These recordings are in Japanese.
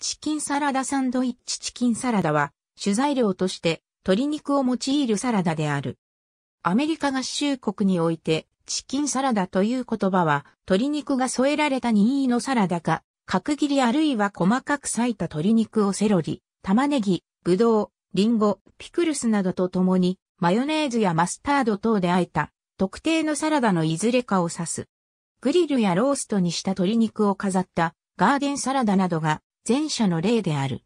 チキンサラダサンドイッチチキンサラダは、主材料として鶏肉を用いるサラダである。アメリカ合衆国において、チキンサラダという言葉は、鶏肉が添えられた任意のサラダか、角切りあるいは細かく裂いた鶏肉をセロリ、玉ねぎ、ぶどう、リンゴ、ピクルスなどとともに、マヨネーズやマスタード等で和えた、特定のサラダのいずれかを指す。グリルやローストにした鶏肉を飾った、ガーデンサラダなどが前者の例である。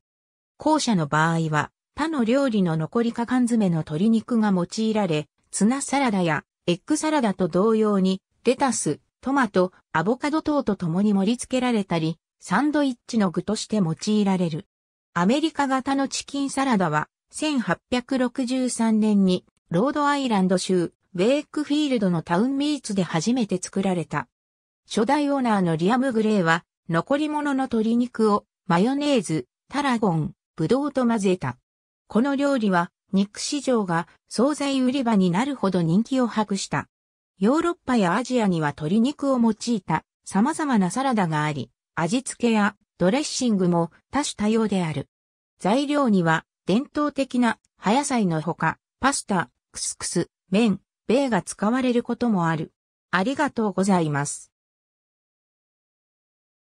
後者の場合は、他の料理の残りか缶詰の鶏肉が用いられ、ツナサラダやエッグサラダと同様に、レタス、トマト、アボカド等と共に盛り付けられたり、サンドイッチの具として用いられる。アメリカ型のチキンサラダは、1863年に、ロードアイランド州、ウェイクフィールドのタウンミーツで初めて作られた。初代オーナーのリアム・グレイは、残り物の鶏肉をマヨネーズ、タラゴン、ブドウと混ぜた。この料理は肉市場が惣菜売り場になるほど人気を博した。ヨーロッパやアジアには鶏肉を用いた様々なサラダがあり、味付けやドレッシングも多種多様である。材料には伝統的な葉野菜のほか、パスタ、クスクス、麺、米が使われることもある。ありがとうございます。